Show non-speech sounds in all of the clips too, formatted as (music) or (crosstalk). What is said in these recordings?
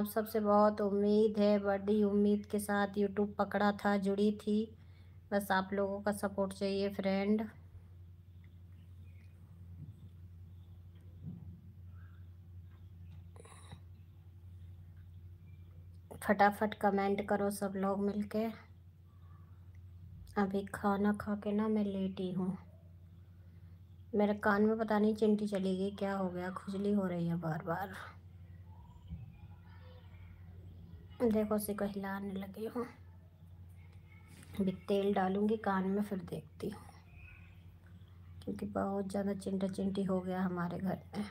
आप सबसे बहुत उम्मीद है बड़ी उम्मीद के साथ यूट्यूब पकड़ा था जुड़ी थी बस आप लोगों का सपोर्ट चाहिए फ्रेंड फटाफट कमेंट करो सब लोग मिलके अभी खाना खा के ना मैं लेटी हूँ मेरे कान में पता नहीं चिंटी चली गई क्या हो गया खुजली हो रही है बार बार देखो उसी को हिलाने लगी हूँ अभी तेल डालूँगी कान में फिर देखती हूँ क्योंकि बहुत ज़्यादा चिंटा चिंटी हो गया हमारे घर में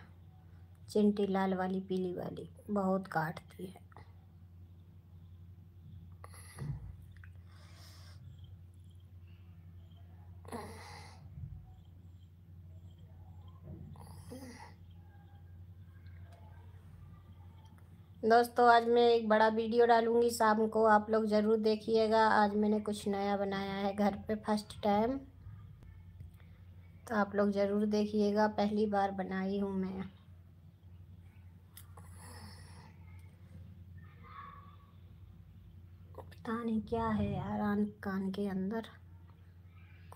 चिंटी लाल वाली पीली वाली बहुत काटती है दोस्तों आज मैं एक बड़ा वीडियो डालूंगी शाम को आप लोग ज़रूर देखिएगा आज मैंने कुछ नया बनाया है घर पे फर्स्ट टाइम तो आप लोग ज़रूर देखिएगा पहली बार बनाई हूँ मैं पता नहीं क्या है यार कान के अंदर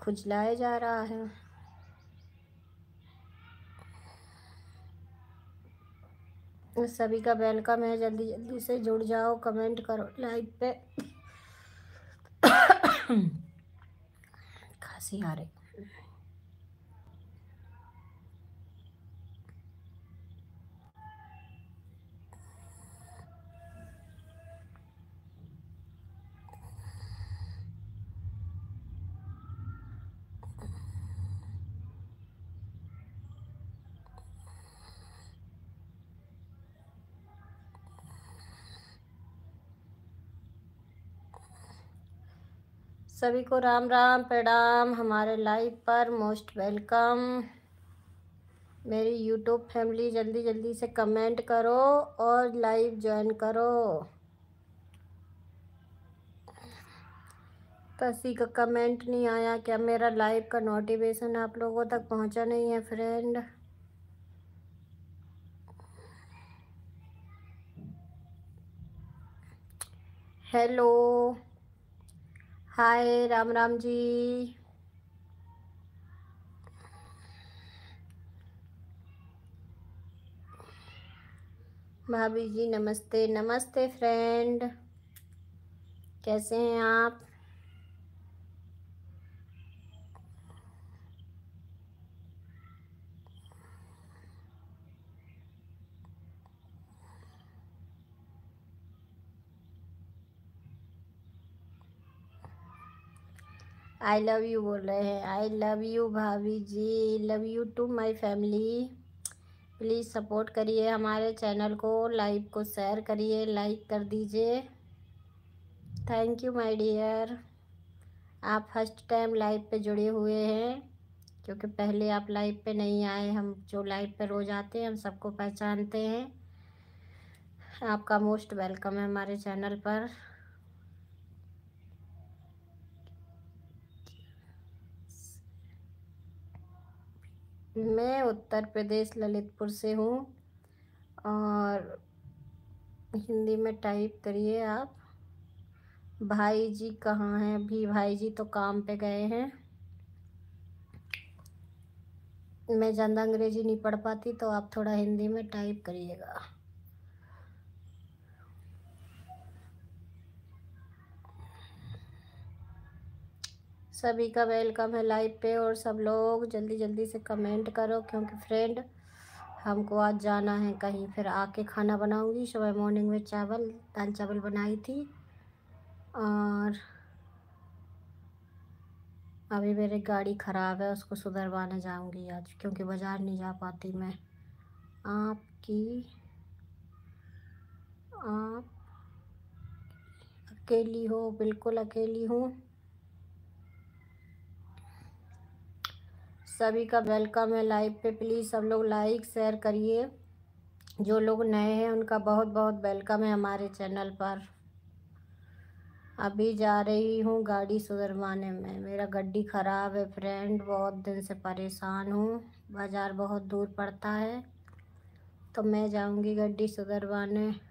खुजलाया जा रहा है सभी का वेलकम है जल्दी जल्दी से जुड़ जाओ कमेंट करो लाइव पे (coughs) खांसी आ रही सभी को राम राम प्रणाम हमारे लाइव पर मोस्ट वेलकम मेरी यूट्यूब फैमिली जल्दी जल्दी से कमेंट करो और लाइव ज्वाइन करो किसी का कमेंट नहीं आया क्या मेरा लाइव का नोटिफिकेशन आप लोगों तक पहुंचा नहीं है friend hello hi Ram Ram ji भाभी जी नमस्ते नमस्ते फ्रेंड कैसे हैं आप आई लव यू बोल रहे हैं आई लव यू भाभी जी love you too my family please support करिए हमारे चैनल को लाइव को शेयर करिए लाइक कर दीजिए थैंक यू माई डियर आप फर्स्ट टाइम लाइव पे जुड़े हुए हैं क्योंकि पहले आप लाइव पे नहीं आए हम जो लाइव पे रोज़ आते हैं हम सबको पहचानते हैं आपका मोस्ट वेलकम है हमारे चैनल पर मैं उत्तर प्रदेश ललितपुर से हूँ और हिंदी में टाइप करिए आप भाई जी कहाँ हैं अभी भाई जी तो काम पे गए हैं मैं ज़्यादा अंग्रेज़ी नहीं पढ़ पाती तो आप थोड़ा हिंदी में टाइप करिएगा सभी का वेलकम है लाइव पे और सब लोग जल्दी जल्दी से कमेंट करो क्योंकि फ्रेंड हमको आज जाना है कहीं फिर आके खाना बनाऊंगी सुबह मॉर्निंग में चावल दाल चावल बनाई थी और अभी मेरी गाड़ी ख़राब है उसको सुधरवाने जाऊंगी आज क्योंकि बाज़ार नहीं जा पाती मैं आपकी आप अकेली हो बिल्कुल अकेली हूँ सभी का वेलकम है लाइव पे प्लीज़ सब लोग लाइक शेयर करिए जो लोग नए हैं उनका बहुत बहुत वेलकम है हमारे चैनल पर अभी जा रही हूँ गाड़ी सुधरवाने में मेरा गड्डी ख़राब है फ्रेंड बहुत दिन से परेशान हूँ बाज़ार बहुत दूर पड़ता है तो मैं जाऊँगी गड्डी सुधरवाने